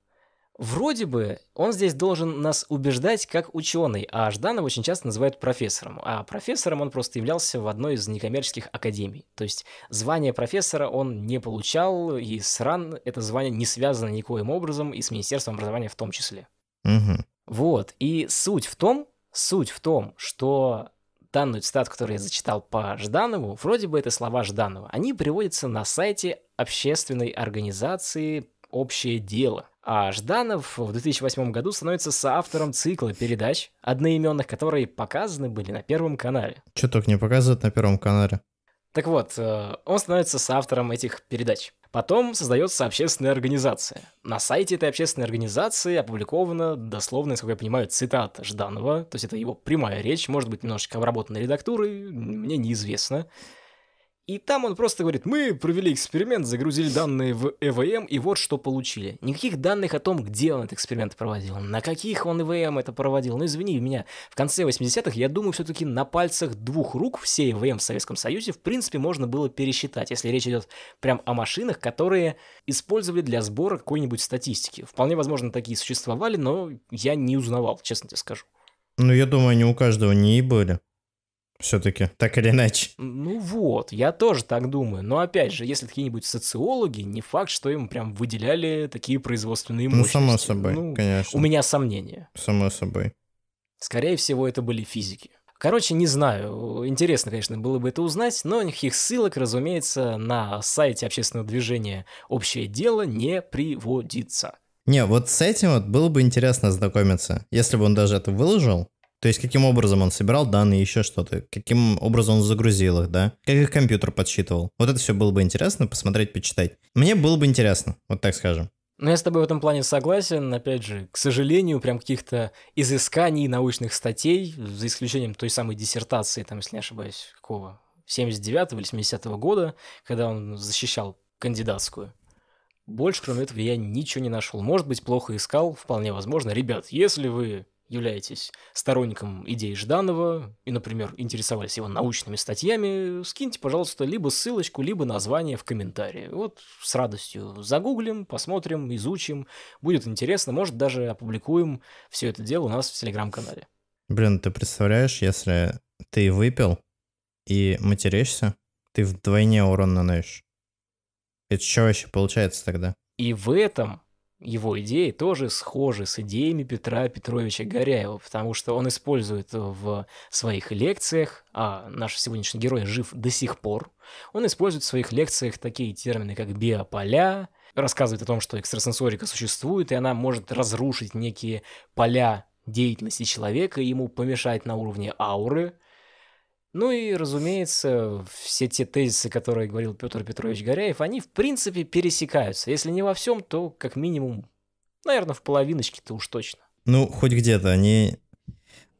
Вроде бы он здесь должен нас убеждать как ученый, а Жданова очень часто называют профессором. А профессором он просто являлся в одной из некоммерческих академий. То есть звание профессора он не получал, и сран, это звание не связано никоим образом, и с Министерством образования в том числе. Угу. Вот, и суть в том, суть в том, что данную цитату, которую я зачитал по Жданову, вроде бы это слова Жданова, они приводятся на сайте общественной организации «Общее дело». А Жданов в 2008 году становится соавтором цикла передач одноименных, которые показаны были на Первом канале. Что только не показывают на Первом канале. Так вот, э, он становится соавтором этих передач. Потом создается общественная организация. На сайте этой общественной организации опубликована, дословно, насколько я понимаю, цитата Жданова, то есть это его прямая речь, может быть, немножечко обработана редактурой, мне неизвестно. И там он просто говорит, мы провели эксперимент, загрузили данные в ЭВМ, и вот что получили. Никаких данных о том, где он этот эксперимент проводил, на каких он ЭВМ это проводил. Ну, извини меня, в конце 80-х, я думаю, все-таки на пальцах двух рук все ЭВМ в Советском Союзе, в принципе, можно было пересчитать, если речь идет прям о машинах, которые использовали для сбора какой-нибудь статистики. Вполне возможно, такие существовали, но я не узнавал, честно тебе скажу. Ну, я думаю, они у каждого не и были все-таки, так или иначе. Ну вот, я тоже так думаю. Но опять же, если какие-нибудь социологи, не факт, что им прям выделяли такие производственные ну, мощности. Ну, само собой, ну, конечно. У меня сомнения. Само собой. Скорее всего, это были физики. Короче, не знаю. Интересно, конечно, было бы это узнать, но никаких ссылок, разумеется, на сайте общественного движения «Общее дело» не приводится. Не, вот с этим вот было бы интересно ознакомиться. Если бы он даже это выложил, то есть каким образом он собирал данные, еще что-то, каким образом он загрузил их, да, как их компьютер подсчитывал. Вот это все было бы интересно посмотреть, почитать. Мне было бы интересно, вот так скажем. Ну, я с тобой в этом плане согласен. Опять же, к сожалению, прям каких-то изысканий научных статей, за исключением той самой диссертации, там, если не ошибаюсь, какого, 79 го или 80 -го года, когда он защищал кандидатскую. Больше, кроме этого, я ничего не нашел. Может быть, плохо искал, вполне возможно. Ребят, если вы являетесь сторонником идеи Жданова и, например, интересовались его научными статьями, скиньте, пожалуйста, либо ссылочку, либо название в комментарии. Вот с радостью загуглим, посмотрим, изучим. Будет интересно, может, даже опубликуем все это дело у нас в Телеграм-канале. Блин, ты представляешь, если ты выпил и материшься, ты вдвойне урон наносишь. Это что вообще получается тогда? И в этом его идеи тоже схожи с идеями Петра Петровича Горяева, потому что он использует в своих лекциях, а наш сегодняшний герой жив до сих пор, он использует в своих лекциях такие термины, как биополя, рассказывает о том, что экстрасенсорика существует, и она может разрушить некие поля деятельности человека, и ему помешать на уровне ауры – ну и, разумеется, все те тезисы, которые говорил Петр Петрович Горяев, они, в принципе, пересекаются. Если не во всем, то как минимум, наверное, в половиночке-то уж точно. Ну, хоть где-то они...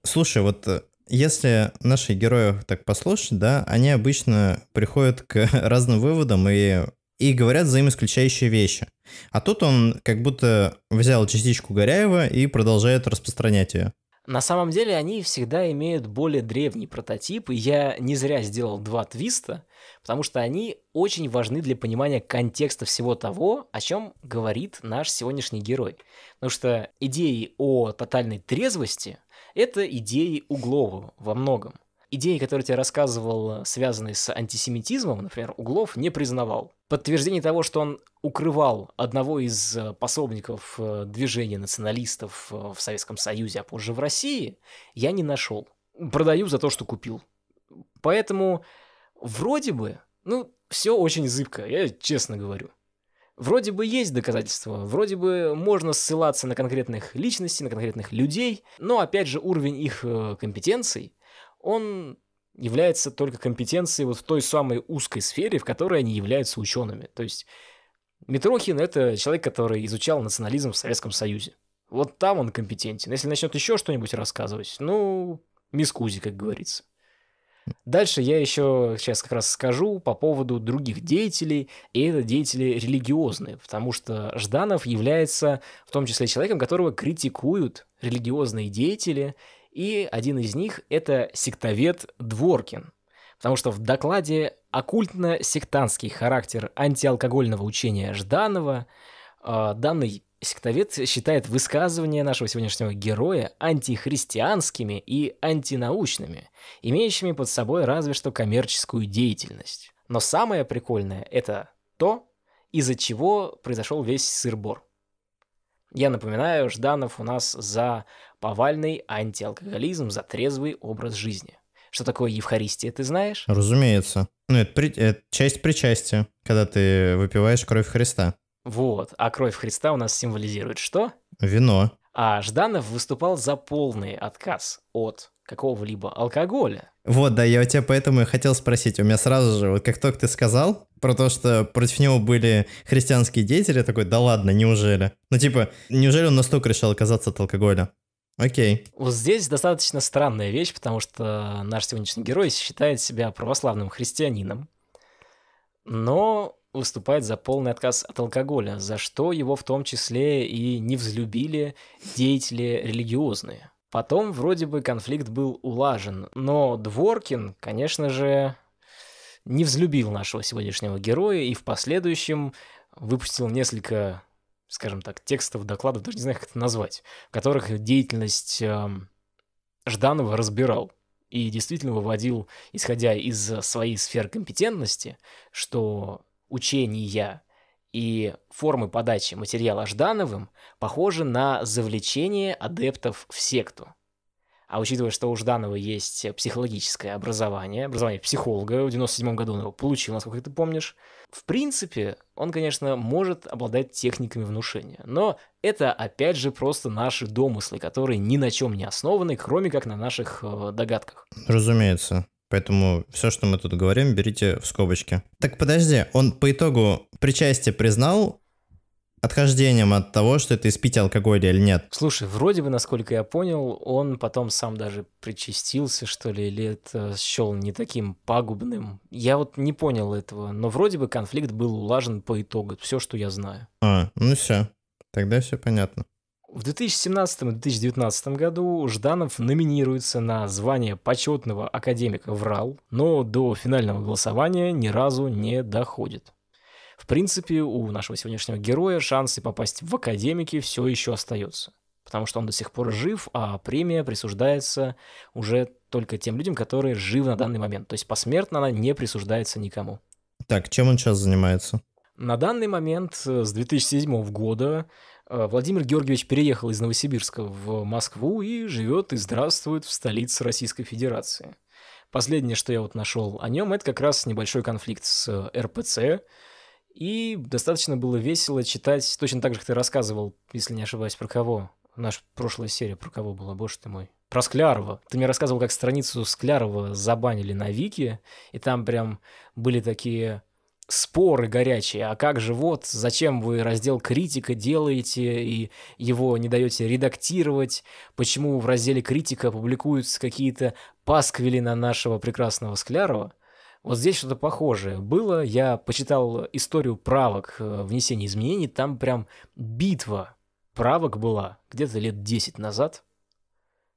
Слушай, вот э, если наши герои так послушать, да, они обычно приходят к разным выводам и, и говорят взаимоисключающие вещи. А тут он как будто взял частичку Горяева и продолжает распространять ее. На самом деле они всегда имеют более древний прототип, и я не зря сделал два твиста, потому что они очень важны для понимания контекста всего того, о чем говорит наш сегодняшний герой. Потому что идеи о тотальной трезвости — это идеи Углова во многом идеи, которые тебе рассказывал, э, связанные с антисемитизмом, например, Углов не признавал. Подтверждение того, что он укрывал одного из э, пособников э, движения националистов в Советском Союзе, а позже в России, я не нашел. Продаю за то, что купил. Поэтому вроде бы, ну, все очень зыбко, я честно говорю. Вроде бы есть доказательства, вроде бы можно ссылаться на конкретных личностей, на конкретных людей, но опять же уровень их компетенций он является только компетенцией вот в той самой узкой сфере, в которой они являются учеными. То есть Митрохин – это человек, который изучал национализм в Советском Союзе. Вот там он компетентен. Если начнет еще что-нибудь рассказывать, ну, мисс Кузи, как говорится. Дальше я еще сейчас как раз скажу по поводу других деятелей, и это деятели религиозные, потому что Жданов является в том числе человеком, которого критикуют религиозные деятели, и один из них – это сектовед Дворкин. Потому что в докладе оккультно-сектантский характер антиалкогольного учения Жданова а, данный сектовед считает высказывания нашего сегодняшнего героя антихристианскими и антинаучными, имеющими под собой разве что коммерческую деятельность. Но самое прикольное – это то, из-за чего произошел весь сырбор. Я напоминаю, Жданов у нас за повальный антиалкоголизм, за трезвый образ жизни. Что такое Евхаристия, ты знаешь? Разумеется. Ну, это, при... это часть причастия, когда ты выпиваешь кровь Христа. Вот, а кровь Христа у нас символизирует что? Вино. А Жданов выступал за полный отказ от какого-либо алкоголя. Вот, да, я у тебя поэтому и хотел спросить. У меня сразу же, вот как только ты сказал про то, что против него были христианские деятели, я такой, да ладно, неужели? Ну, типа, неужели он настолько решил оказаться от алкоголя? Окей. Вот здесь достаточно странная вещь, потому что наш сегодняшний герой считает себя православным христианином, но выступает за полный отказ от алкоголя, за что его в том числе и не взлюбили деятели религиозные. Потом вроде бы конфликт был улажен, но Дворкин, конечно же, не взлюбил нашего сегодняшнего героя и в последующем выпустил несколько, скажем так, текстов, докладов, даже не знаю, как это назвать, в которых деятельность э, Жданова разбирал и действительно выводил, исходя из своей сферы компетентности, что учения и формы подачи материала Ждановым похожи на завлечение адептов в секту. А учитывая, что у Жданова есть психологическое образование, образование психолога, в 97 году он его получил, насколько ты помнишь, в принципе, он, конечно, может обладать техниками внушения. Но это, опять же, просто наши домыслы, которые ни на чем не основаны, кроме как на наших э, догадках. Разумеется. Поэтому все, что мы тут говорим, берите в скобочки. Так подожди, он по итогу причастие признал отхождением от того, что это испить алкоголь или нет. Слушай, вроде бы, насколько я понял, он потом сам даже причастился, что ли, или это счел не таким пагубным. Я вот не понял этого, но вроде бы конфликт был улажен по итогу, все, что я знаю. А, ну все, тогда все понятно. В 2017 2019 году Жданов номинируется на звание почетного академика ВРАЛ, но до финального голосования ни разу не доходит. В принципе, у нашего сегодняшнего героя шансы попасть в академики все еще остаются, потому что он до сих пор жив, а премия присуждается уже только тем людям, которые живы на данный момент. То есть посмертно она не присуждается никому. Так, чем он сейчас занимается? На данный момент, э, с 2007 года, Э, Владимир Георгиевич переехал из Новосибирска в Москву и живет и здравствует в столице Российской Федерации. Последнее, что я вот нашел о нем, это как раз небольшой конфликт с э, РПЦ, и достаточно было весело читать, точно так же, как ты рассказывал, если не ошибаюсь, про кого. Наша прошлая серия про кого была, боже ты мой. Про Склярова. Ты мне рассказывал, как страницу Склярова забанили на Вики, и там прям были такие споры горячие, а как же вот, зачем вы раздел критика делаете и его не даете редактировать, почему в разделе критика публикуются какие-то пасквили на нашего прекрасного Склярова. Вот здесь что-то похожее было, я почитал историю правок э, внесения изменений, там прям битва правок была где-то лет 10 назад –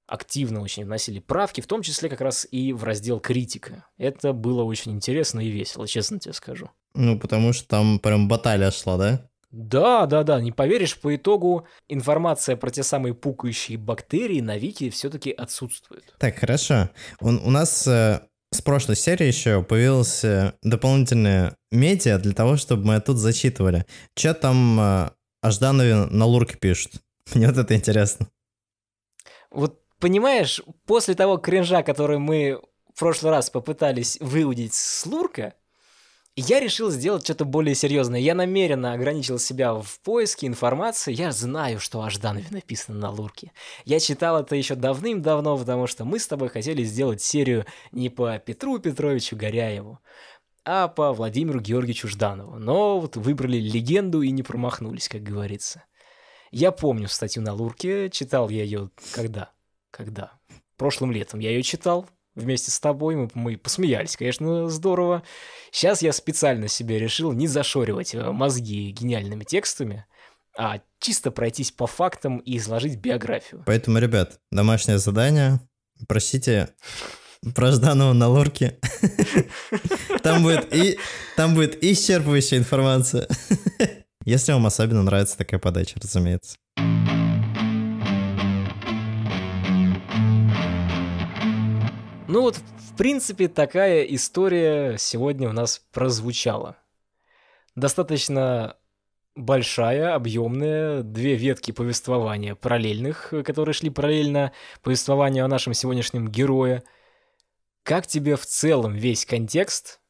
активно очень вносили правки, в том числе как раз и в раздел критика. Это было очень интересно и весело, честно тебе скажу. Ну, потому что там прям баталия шла, да? Да, да, да, не поверишь, по итогу информация про те самые пукающие бактерии на Вики все-таки отсутствует. Так, хорошо. Он, у нас э, с прошлой серии еще появилось э, дополнительное медиа для того, чтобы мы тут зачитывали. Че там э, о на лурке пишут? Мне вот это интересно. Вот понимаешь, после того кринжа, который мы в прошлый раз попытались выудить с Лурка, я решил сделать что-то более серьезное. Я намеренно ограничил себя в поиске информации. Я знаю, что о Жданове написано на Лурке. Я читал это еще давным-давно, потому что мы с тобой хотели сделать серию не по Петру Петровичу Горяеву, а по Владимиру Георгиевичу Жданову. Но вот выбрали легенду и не промахнулись, как говорится. Я помню статью на Лурке, читал я ее когда? когда? Прошлым летом я ее читал вместе с тобой, мы, мы посмеялись, конечно, здорово. Сейчас я специально себе решил не зашоривать э, мозги гениальными текстами, а чисто пройтись по фактам и изложить биографию. Поэтому, ребят, домашнее задание. Простите, про Жданова на лорке. Там будет, и, там будет исчерпывающая информация. Если вам особенно нравится такая подача, разумеется. Ну вот, в принципе, такая история сегодня у нас прозвучала. Достаточно большая, объемная, две ветки повествования параллельных, которые шли параллельно повествованию о нашем сегодняшнем герое. Как тебе в целом весь контекст?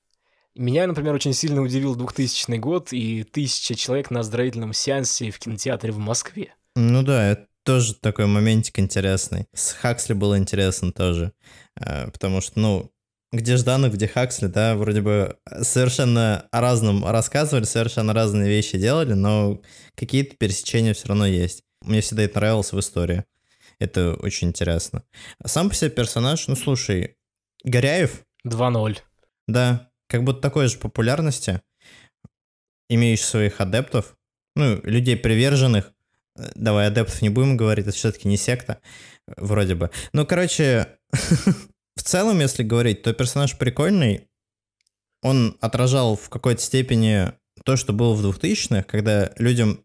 Меня, например, очень сильно удивил 2000 год и тысяча человек на оздоровительном сеансе в кинотеатре в Москве. Ну да, это тоже такой моментик интересный. С Хаксли было интересно тоже, э, потому что, ну, где Жданов, где Хаксли, да, вроде бы совершенно о разном рассказывали, совершенно разные вещи делали, но какие-то пересечения все равно есть. Мне всегда это нравилось в истории. Это очень интересно. Сам по себе персонаж, ну слушай, Горяев... 2-0. Да, как будто такой же популярности, имеющий своих адептов, ну, людей приверженных, Э, давай адептов не будем говорить, это все-таки не секта, э, вроде бы. Ну, короче, в целом, если говорить, то персонаж прикольный. Он отражал в какой-то степени то, что было в 2000-х, когда людям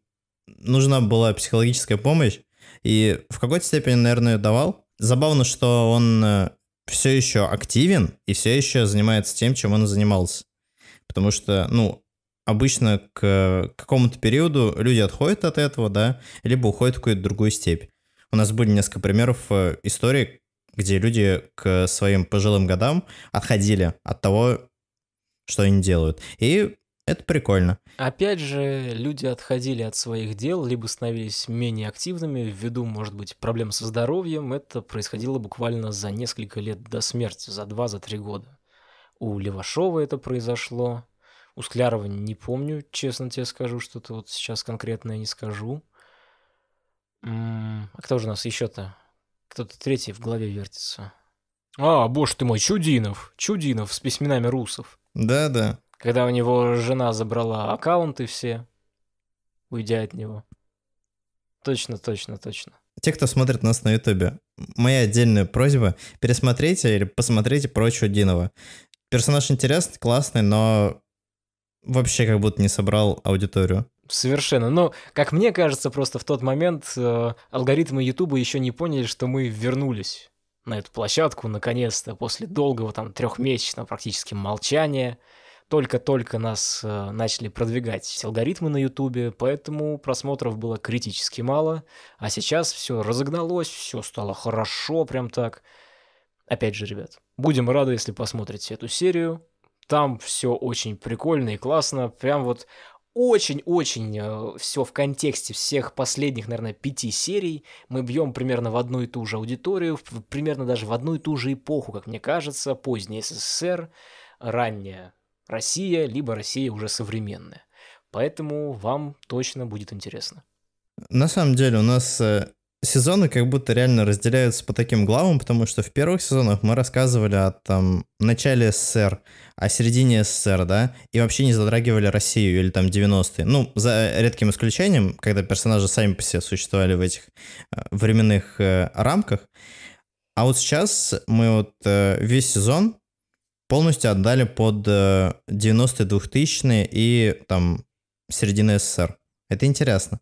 нужна была психологическая помощь, и в какой-то степени, наверное, давал. Забавно, что он э, все еще активен и все еще занимается тем, чем он занимался. Потому что, ну, обычно к какому-то периоду люди отходят от этого, да, либо уходят в какую-то другую степь. У нас были несколько примеров э, истории, где люди к своим пожилым годам отходили от того, что они делают. И это прикольно. Опять же, люди отходили от своих дел, либо становились менее активными ввиду, может быть, проблем со здоровьем. Это происходило буквально за несколько лет до смерти, за два, за три года. У Левашова это произошло, у Склярова не помню, честно тебе скажу, что-то вот сейчас конкретное не скажу. А кто же у нас еще-то? Кто-то третий в голове вертится. А, боже ты мой, Чудинов. Чудинов с письменами русов. Да-да. Когда у него жена забрала аккаунты все, уйдя от него. Точно, точно, точно. Те, кто смотрит нас на Ютубе, моя отдельная просьба, пересмотрите или посмотрите про Чудинова. Персонаж интересный, классный, но вообще как будто не собрал аудиторию. Совершенно. Но, ну, как мне кажется, просто в тот момент э, алгоритмы Ютуба еще не поняли, что мы вернулись на эту площадку наконец-то после долгого там трехмесячного практически молчания. Только-только нас э, начали продвигать алгоритмы на Ютубе, поэтому просмотров было критически мало, а сейчас все разогналось, все стало хорошо, прям так. Опять же, ребят, будем рады, если посмотрите эту серию. Там все очень прикольно и классно. Прям вот очень-очень э, все в контексте всех последних, наверное, пяти серий. Мы бьем примерно в одну и ту же аудиторию, в, примерно даже в одну и ту же эпоху, как мне кажется, поздний СССР, ранняя Россия, либо Россия уже современная. Поэтому вам точно будет интересно. На самом деле у нас э, сезоны как будто реально разделяются по таким главам, потому что в первых сезонах мы рассказывали о там начале СССР, о середине СССР, да, и вообще не затрагивали Россию или там 90-е. Ну, за редким исключением, когда персонажи сами по себе существовали в этих э, временных э, рамках. А вот сейчас мы вот э, весь сезон полностью отдали под э, 90-е, 2000-е и там середины СССР. Это интересно.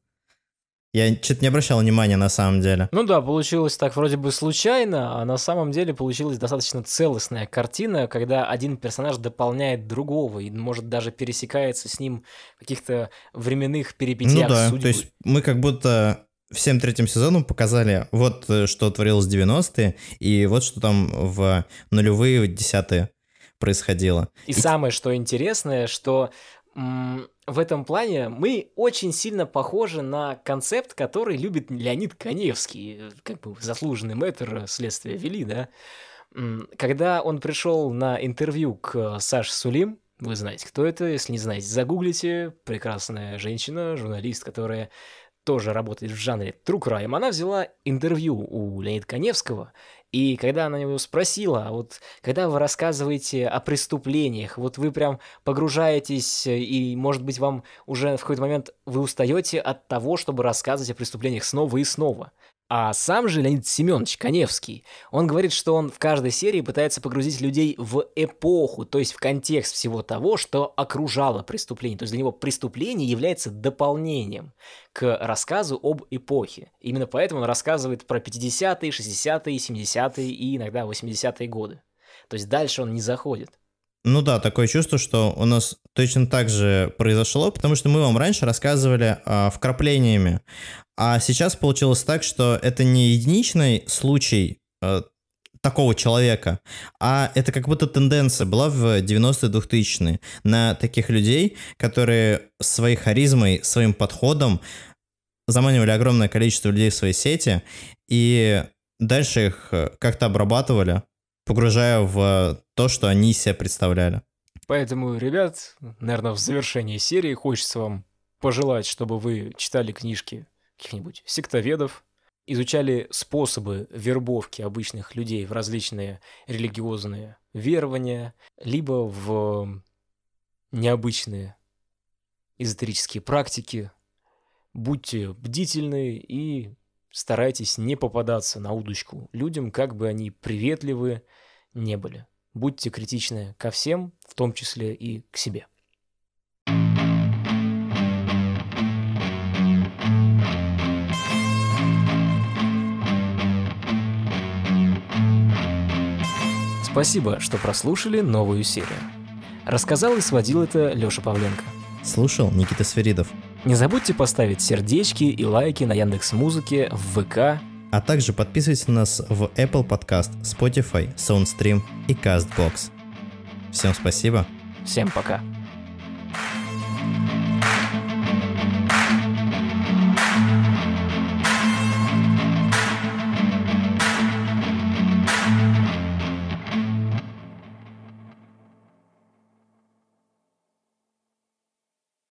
Я что-то не обращал внимания на самом деле. Ну да, получилось так вроде бы случайно, а на самом деле получилась достаточно целостная картина, когда один персонаж дополняет другого и, может, даже пересекается с ним в каких-то временных перипетиях Ну да, судьбы. то есть мы как будто всем третьим сезоном показали вот э, что творилось в 90-е, и вот что там в нулевые, десятые происходило. И, и самое, что интересное, что в этом плане мы очень сильно похожи на концепт, который любит Леонид Коневский, э, как бы заслуженный мэтр следствия вели, да. Когда он пришел на интервью к э, Саше Сулим, вы знаете, кто это, если не знаете, загуглите, прекрасная женщина, журналист, которая тоже работает в жанре True Crime, она взяла интервью у Леонида Коневского и когда она его спросила, а вот когда вы рассказываете о преступлениях, вот вы прям погружаетесь, э, и, может быть, вам уже в какой-то момент вы устаете от того, чтобы рассказывать о преступлениях снова и снова. А сам же Леонид Семенович Коневский, он говорит, что он в каждой серии пытается погрузить людей в эпоху, то есть в контекст всего того, что окружало преступление. То есть для него преступление является дополнением к рассказу об эпохе. Именно поэтому он рассказывает про 50-е, 60-е, 70-е и иногда 80-е годы. То есть дальше он не заходит. Ну да, такое чувство, что у нас точно так же произошло, потому что мы вам раньше рассказывали а, вкраплениями, а сейчас получилось так, что это не единичный случай а, такого человека, а это как будто тенденция была в 90-е, 2000-е на таких людей, которые своей харизмой, своим подходом заманивали огромное количество людей в свои сети и дальше их э, как-то обрабатывали, погружая в э, то, что они себе представляли. Поэтому, ребят, наверное, в завершении серии хочется вам пожелать, чтобы вы читали книжки каких-нибудь сектоведов, изучали способы вербовки обычных людей в различные религиозные верования, либо в необычные эзотерические практики. Будьте бдительны и старайтесь не попадаться на удочку людям, как бы они приветливы не были. Будьте критичны ко всем, в том числе и к себе. Спасибо, что прослушали новую серию. Рассказал и сводил это Леша Павленко. Слушал Никита Сверидов. Не забудьте поставить сердечки и лайки на Яндекс Музыке, в ВК. А также подписывайтесь на нас в Apple Podcast, Spotify, SoundStream и CastBox. Всем спасибо. Всем пока.